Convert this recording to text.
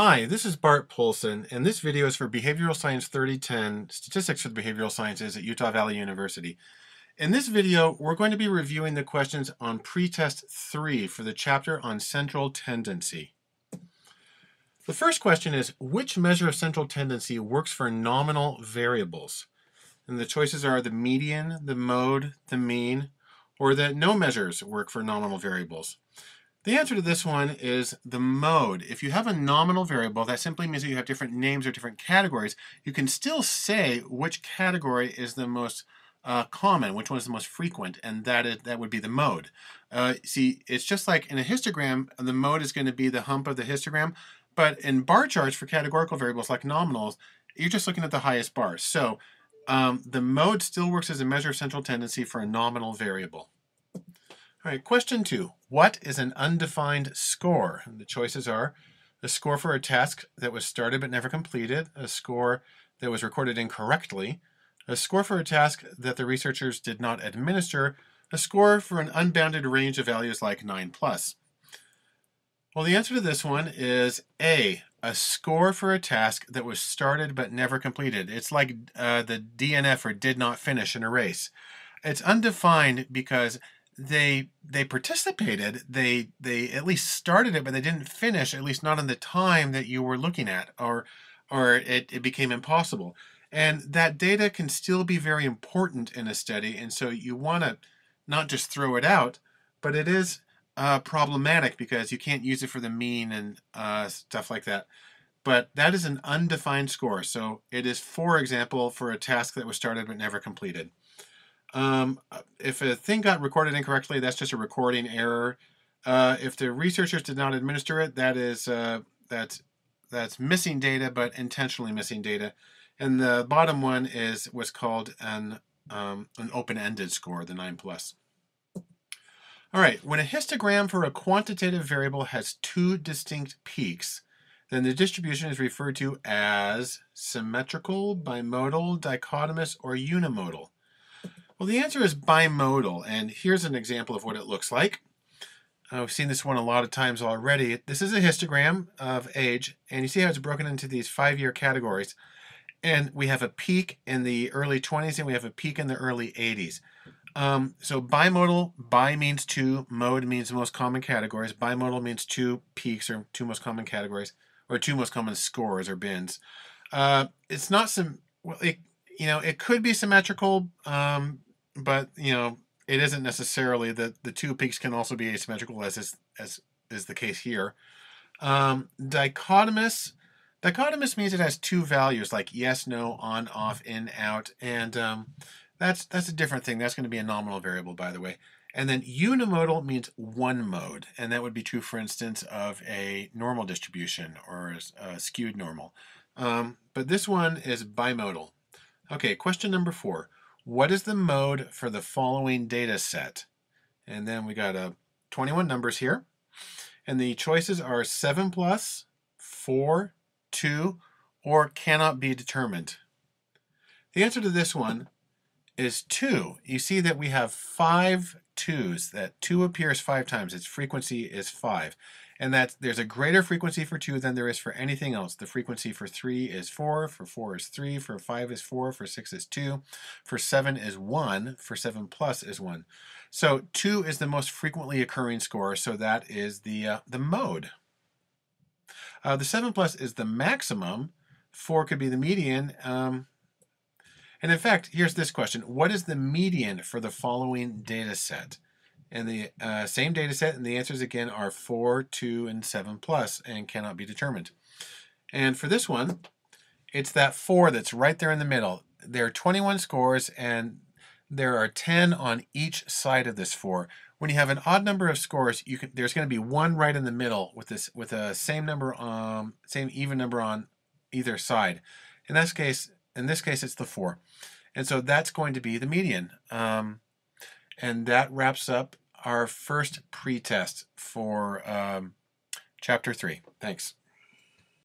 Hi, this is Bart Polson, and this video is for Behavioral Science 3010, Statistics for the Behavioral Sciences at Utah Valley University. In this video, we're going to be reviewing the questions on pretest 3 for the chapter on central tendency. The first question is, which measure of central tendency works for nominal variables? And the choices are the median, the mode, the mean, or that no measures work for nominal variables. The answer to this one is the mode. If you have a nominal variable, that simply means that you have different names or different categories. You can still say which category is the most uh, common, which one is the most frequent, and that is, that would be the mode. Uh, see, it's just like in a histogram, the mode is going to be the hump of the histogram, but in bar charts for categorical variables like nominals, you're just looking at the highest bars. So um, the mode still works as a measure of central tendency for a nominal variable. All right, question two. What is an undefined score? And the choices are a score for a task that was started but never completed, a score that was recorded incorrectly, a score for a task that the researchers did not administer, a score for an unbounded range of values like 9 plus. Well, the answer to this one is A, a score for a task that was started but never completed. It's like uh, the DNF or did not finish in a race. It's undefined because they they participated they they at least started it but they didn't finish at least not in the time that you were looking at or or it, it became impossible and that data can still be very important in a study and so you want to not just throw it out but it is uh, problematic because you can't use it for the mean and uh, stuff like that but that is an undefined score so it is for example for a task that was started but never completed um, uh, if a thing got recorded incorrectly, that's just a recording error. Uh, if the researchers did not administer it, that is uh, that's that's missing data, but intentionally missing data. And the bottom one is what's called an um, an open-ended score, the nine plus. All right, when a histogram for a quantitative variable has two distinct peaks, then the distribution is referred to as symmetrical, bimodal, dichotomous, or unimodal. Well, the answer is bimodal, and here's an example of what it looks like. I've seen this one a lot of times already. This is a histogram of age, and you see how it's broken into these five-year categories. And we have a peak in the early 20s, and we have a peak in the early 80s. Um, so bimodal, bi means two, mode means most common categories. Bimodal means two peaks or two most common categories, or two most common scores or bins. Uh, it's not some, well, it, you know, it could be symmetrical, um, but you know it isn't necessarily that the two peaks can also be asymmetrical as is, as is the case here. Um, dichotomous dichotomous means it has two values like yes, no, on, off, in, out, and um, that's that's a different thing. That's going to be a nominal variable, by the way. And then unimodal means one mode, and that would be true, for instance, of a normal distribution or a skewed normal. Um, but this one is bimodal. Okay, question number four what is the mode for the following data set? And then we got a uh, 21 numbers here. And the choices are 7 plus, 4, 2, or cannot be determined. The answer to this one is 2. You see that we have five twos, that 2 appears 5 times. Its frequency is 5 and that there's a greater frequency for 2 than there is for anything else. The frequency for 3 is 4, for 4 is 3, for 5 is 4, for 6 is 2, for 7 is 1, for 7 plus is 1. So 2 is the most frequently occurring score, so that is the, uh, the mode. Uh, the 7 plus is the maximum, 4 could be the median. Um, and in fact, here's this question. What is the median for the following data set? and the uh, same data set, and the answers again are 4, 2, and 7 plus, and cannot be determined. And for this one, it's that 4 that's right there in the middle. There are 21 scores, and there are 10 on each side of this 4. When you have an odd number of scores, you can, there's going to be one right in the middle with this with a same number, um, same even number on either side. In this case, in this case, it's the 4. And so that's going to be the median. Um, and that wraps up our first pretest for um, chapter three. Thanks.